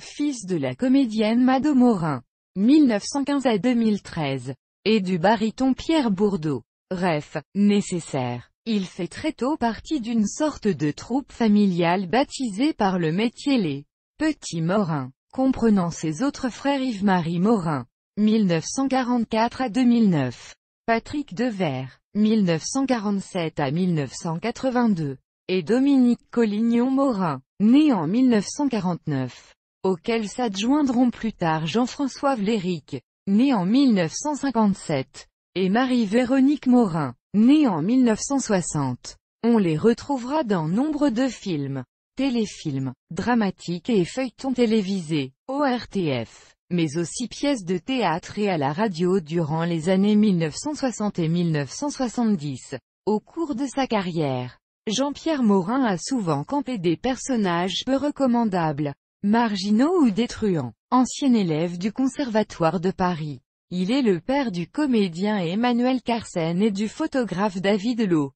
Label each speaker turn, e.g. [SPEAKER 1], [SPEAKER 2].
[SPEAKER 1] fils de la comédienne Mado Morin, 1915 à 2013, et du baryton Pierre Bourdeau. Ref, nécessaire. Il fait très tôt partie d'une sorte de troupe familiale baptisée par le métier les Petits Morin, comprenant ses autres frères Yves-Marie Morin, 1944 à 2009, Patrick Devers, 1947 à 1982, et Dominique Collignon Morin, né en 1949 auxquels s'adjoindront plus tard Jean-François Vléric, né en 1957, et Marie-Véronique Morin, née en 1960. On les retrouvera dans nombre de films, téléfilms, dramatiques et feuilletons télévisés, ORTF, mais aussi pièces de théâtre et à la radio durant les années 1960 et 1970. Au cours de sa carrière, Jean-Pierre Morin a souvent campé des personnages peu recommandables, marginaux ou détruants. Ancien élève du Conservatoire de Paris. Il est le père du comédien Emmanuel Carsen et du photographe David Lowe.